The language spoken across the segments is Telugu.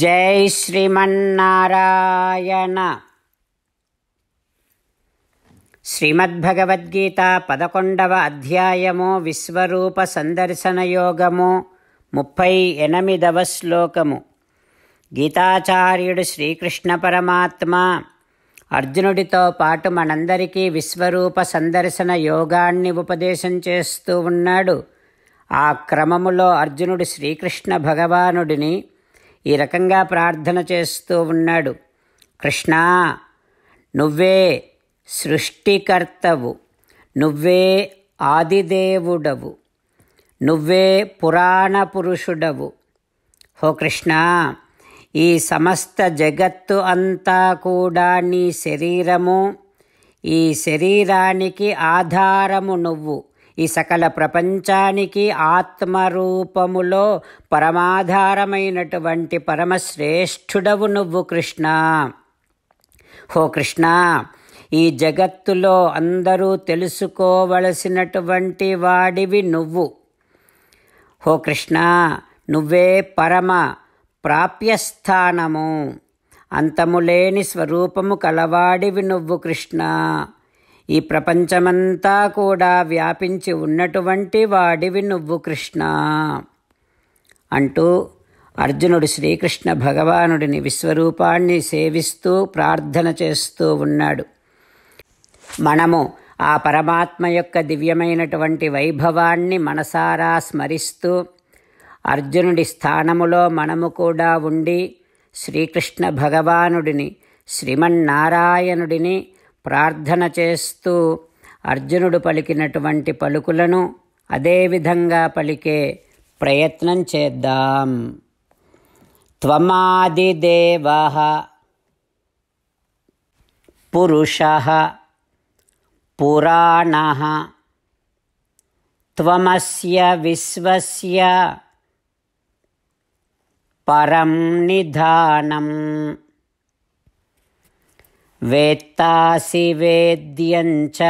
జై శ్రీమన్నారాయణ శ్రీమద్భగవద్గీత పదకొండవ అధ్యాయము విశ్వరూప సందర్శన యోగము ముప్పై ఎనిమిదవ శ్లోకము గీతాచార్యుడు శ్రీకృష్ణ పరమాత్మ అర్జునుడితో పాటు మనందరికీ విశ్వరూప సందర్శన యోగాన్ని ఉపదేశం చేస్తూ ఉన్నాడు ఆ క్రమములో అర్జునుడు శ్రీకృష్ణ భగవానుడిని ఈ రకంగా ప్రార్థన చేస్తూ ఉన్నాడు కృష్ణా నువ్వే సృష్టికర్తవు నువ్వే ఆదిదేవుడవు నువ్వే పురాణ పురుషుడవు హో కృష్ణ ఈ సమస్త జగత్తు అంతా కూడా నీ శరీరము ఈ శరీరానికి ఆధారము నువ్వు ఈ సకల ప్రపంచానికి ఆత్మరూపములో పరమాధారమైనటువంటి పరమశ్రేష్ఠుడవు నువ్వు కృష్ణ హో కృష్ణ ఈ జగత్తులో అందరూ తెలుసుకోవలసినటువంటి వాడివి నువ్వు హో కృష్ణ నువ్వే పరమ ప్రాప్యస్థానము అంతములేని స్వరూపము కలవాడివి నువ్వు కృష్ణ ఈ ప్రపంచమంతా కూడా వ్యాపించి ఉన్నటువంటి వాడివి నువ్వు కృష్ణ అంటూ అర్జునుడు శ్రీకృష్ణ భగవానుడిని విశ్వరూపాన్ని సేవిస్తూ ప్రార్థన చేస్తూ ఉన్నాడు మనము ఆ పరమాత్మ యొక్క దివ్యమైనటువంటి వైభవాన్ని మనసారా స్మరిస్తూ అర్జునుడి స్థానములో మనము కూడా ఉండి శ్రీకృష్ణ భగవానుడిని శ్రీమన్నారాయణుడిని ప్రార్థన చేస్తూ అర్జునుడు పలికినటువంటి పలుకులను అదేవిధంగా పలికే ప్రయత్నం చేద్దాం త్వమాదిదేవ పురుష పురాణ త్వమస్య విశ్వస్య పరం నిధానం वेत्तासि च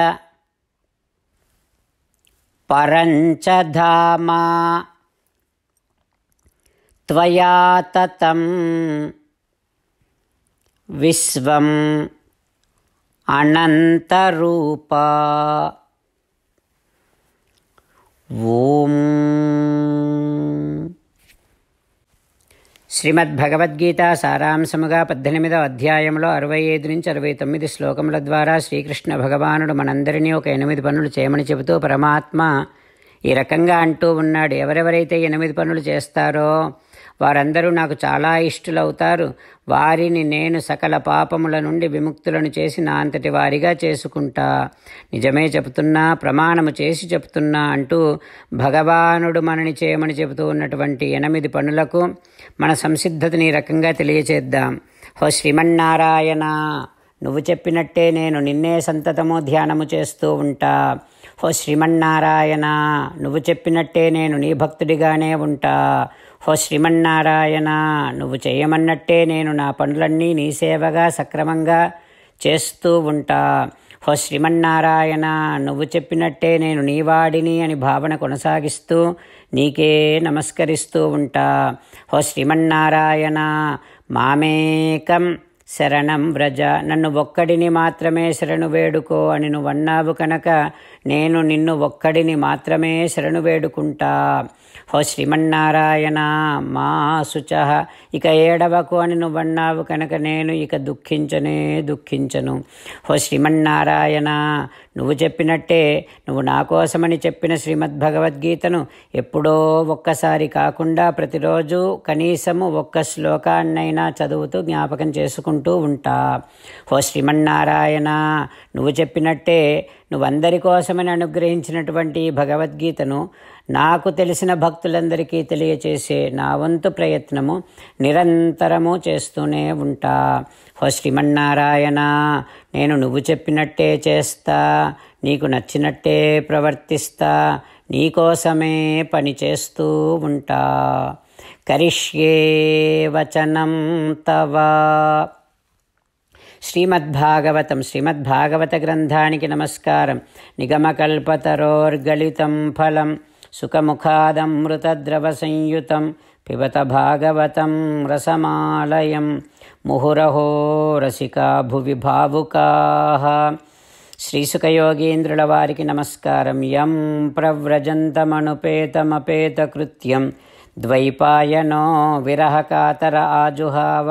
परञ्च धामा ततं विश्वम् अनन्तरूपा ॐ శ్రీమద్భగవద్గీత సారాంశముగా పద్దెనిమిదవ అధ్యాయంలో అరవై ఐదు నుంచి అరవై తొమ్మిది శ్లోకముల ద్వారా శ్రీకృష్ణ భగవానుడు మనందరినీ ఒక ఎనిమిది పనులు చేయమని చెబుతూ పరమాత్మ ఈ రకంగా అంటూ ఉన్నాడు ఎవరెవరైతే ఎనిమిది పనులు చేస్తారో వారందరూ నాకు చాలా ఇష్టలవుతారు వారిని నేను సకల పాపముల నుండి విముక్తులను చేసి నా అంతటి వారిగా చేసుకుంటా నిజమే చెబుతున్నా ప్రమాణము చేసి చెబుతున్నా అంటూ భగవానుడు మనని చేయమని చెబుతూ ఉన్నటువంటి ఎనిమిది పనులకు మన సంసిద్ధతని రకంగా తెలియచేద్దాం హో శ్రీమన్నారాయణ నువ్వు చెప్పినట్టే నేను నిన్నే సంతతము ధ్యానము చేస్తూ ఉంటా ఓ శ్రీమన్నారాయణ నువ్వు చెప్పినట్టే నేను నీ భక్తుడిగానే ఉంటా హో శ్రీమన్నారాయణ నువ్వు చేయమన్నట్టే నేను నా పనులన్నీ నీ సేవగా సక్రమంగా చేస్తూ ఉంటా హో శ్రీమన్నారాయణ నువ్వు చెప్పినట్టే నేను నీవాడిని అని భావన కొనసాగిస్తూ నీకే నమస్కరిస్తూ ఉంటా హో శ్రీమన్నారాయణ మామేకం శరణం వ్రజ నన్ను ఒక్కడిని మాత్రమే శరణు వేడుకో అని నువ్వన్నావు కనుక నేను నిన్ను ఒక్కడిని మాత్రమే శరణు వేడుకుంటా హో శ్రీమన్నారాయణ మా శుచ ఇక ఏడవకు అని నువ్వన్నావు కనుక నేను ఇక దుఃఖించనే దుఃఖించను హో శ్రీమన్నారాయణ నువ్వు చెప్పినట్టే నువ్వు నా కోసమని చెప్పిన శ్రీమద్భగవద్గీతను ఎప్పుడో ఒక్కసారి కాకుండా ప్రతిరోజు కనీసము ఒక్క శ్లోకాన్నైనా చదువుతూ జ్ఞాపకం చేసుకుంటాను చెప్పుకుంటూ ఉంటా ఓ శ్రీమన్నారాయణ నువ్వు చెప్పినట్టే నువ్వందరి కోసమని అనుగ్రహించినటువంటి భగవద్గీతను నాకు తెలిసిన భక్తులందరికీ తెలియచేసే నా వంతు ప్రయత్నము నిరంతరము చేస్తూనే ఉంటా ఓ శ్రీమన్నారాయణ నేను నువ్వు చెప్పినట్టే చేస్తా నీకు నచ్చినట్టే ప్రవర్తిస్తా నీకోసమే పని చేస్తూ ఉంటా కరిష్యే వచనం తవా శ్రీమద్భాగవతం శ్రీమద్భాగవత గ్రంథానికి నమస్కారం నిగమకల్పతరోర్గళితం ఫలం సుఖముఖాదమృతద్రవ సంయుతం పిబత భాగవతం రసమాలయం ముహురహో రసికా భువి భావుకా శ్రీసుఖయోగీంద్రుల వారికి నమస్కారం యం ప్రవ్రజంతమనుపేతమపేతకృత్యం ద్వైపాయనో విరహకాతర ఆజుహావ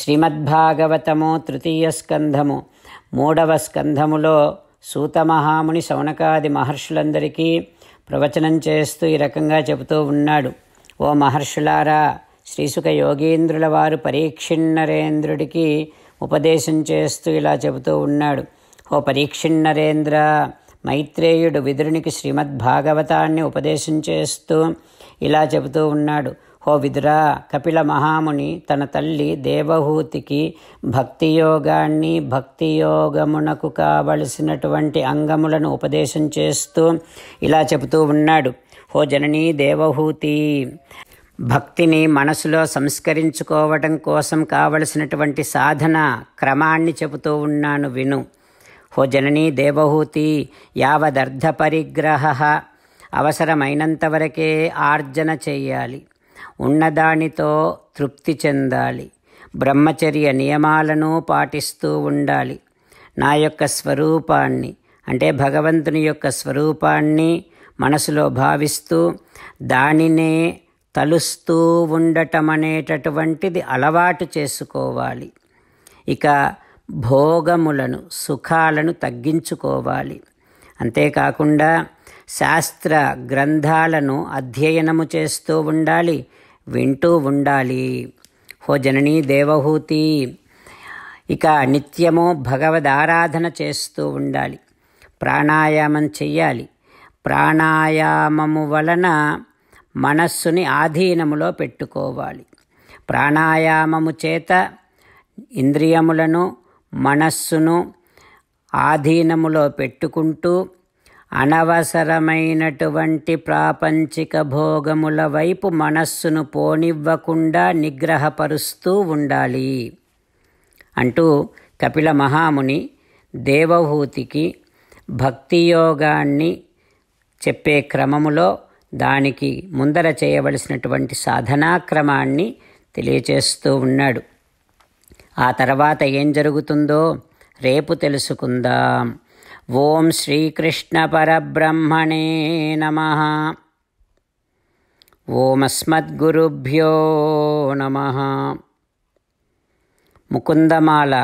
శ్రీమద్భాగవతము తృతీయ స్కంధము మూడవ స్కంధములో సూతమహాముని శౌనకాది మహర్షులందరికీ ప్రవచనం చేస్తూ ఈ రకంగా చెబుతూ ఉన్నాడు ఓ మహర్షులారా శ్రీసుఖ యోగీంద్రుల వారు పరీక్షిణరేంద్రుడికి ఉపదేశం చేస్తూ ఇలా చెబుతూ ఉన్నాడు ఓ పరీక్షిణరేంద్ర మైత్రేయుడు విదురునికి శ్రీమద్భాగవతాన్ని ఉపదేశం చేస్తూ ఇలా చెబుతూ ఉన్నాడు ఓ విదురా కపిల మహాముని తన తల్లి దేవహూతికి భక్తియోగాన్ని భక్తియోగమునకు కావలసినటువంటి అంగములను ఉపదేశం చేస్తూ ఇలా చెబుతూ ఉన్నాడు ఓ జననీ దేవహూతి భక్తిని మనసులో సంస్కరించుకోవటం కోసం కావలసినటువంటి సాధన క్రమాన్ని చెబుతూ ఉన్నాను విను ఓ జననీ దేవహూతి యావదర్థ పరిగ్రహ అవసరమైనంతవరకే ఆర్జన చేయాలి ఉన్నదానితో తృప్తి చెందాలి బ్రహ్మచర్య నియమాలను పాటిస్తూ ఉండాలి నా యొక్క స్వరూపాన్ని అంటే భగవంతుని యొక్క స్వరూపాన్ని మనసులో భావిస్తూ దానినే తలుస్తూ ఉండటం అనేటటువంటిది అలవాటు చేసుకోవాలి ఇక భోగములను సుఖాలను తగ్గించుకోవాలి అంతేకాకుండా శాస్త్ర గ్రంథాలను అధ్యయనము చేస్తూ ఉండాలి వింటూ ఉండాలి హో జననీ దేవహూతి ఇక నిత్యము భగవదారాధన చేస్తూ ఉండాలి ప్రాణాయామం చెయ్యాలి ప్రాణాయామము వలన మనస్సుని ఆధీనములో పెట్టుకోవాలి ప్రాణాయామము చేత ఇంద్రియములను మనస్సును ఆధీనములో పెట్టుకుంటూ అనవసరమైనటువంటి ప్రాపంచిక భోగముల వైపు మనస్సును పోనివ్వకుండా నిగ్రహపరుస్తూ ఉండాలి అంటూ కపిల మహాముని దేవహూతికి భక్తియోగాన్ని చెప్పే క్రమములో దానికి ముందర చేయవలసినటువంటి సాధనాక్రమాన్ని తెలియచేస్తూ ఉన్నాడు ఆ తర్వాత ఏం జరుగుతుందో రేపు తెలుసుకుందాం ॐ श्रीकृष्णपरब्रह्मणे नमः ओमस्मद्गुरुभ्यो नमः मुकुंदमाला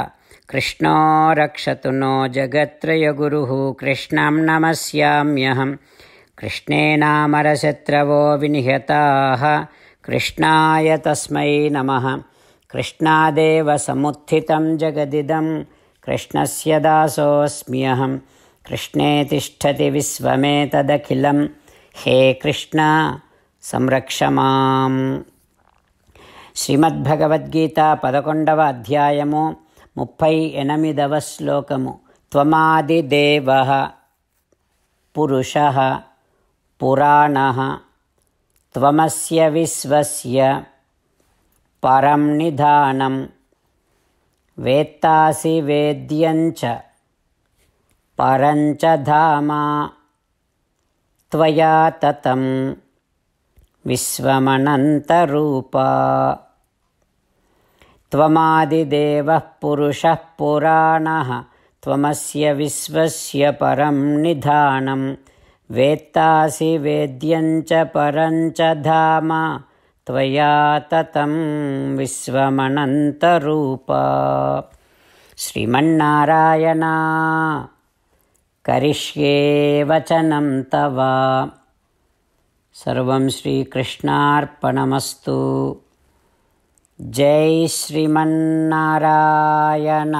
कृष्णो रक्षतु नो जगत्रयगुरुः कृष्णं नमस्याम्यहं कृष्णे नामरशत्रवो विनिहताः कृष्णाय तस्मै नमः कृष्णादेव समुत्थितं जगदिदं कृष्णस्य दासोऽस्म्यहं कृष्णे तिष्ठति विश्वमेतदखिलं हे कृष्ण संरक्ष अध्यायमो मुप्पै एनमिदव श्लोकमु त्वमादिदेवः पुरुषः पुराणः त्वमस्य विश्वस्य परं निधानं वेत्तासि वेद्यञ्च परञ्च धामा त्वया ततं त्वमादिदेवः पुरुषः पुराणः त्वमस्य विश्वस्य परं निधानं वेत्तासि वेद्यं च परं धाम त्वया ततं विश्वमनन्तरूपा श्रीमन्नारायण वचनं तव सर्वं श्रीकृष्णार्पणमस्तु जय श्रीमन्नारायण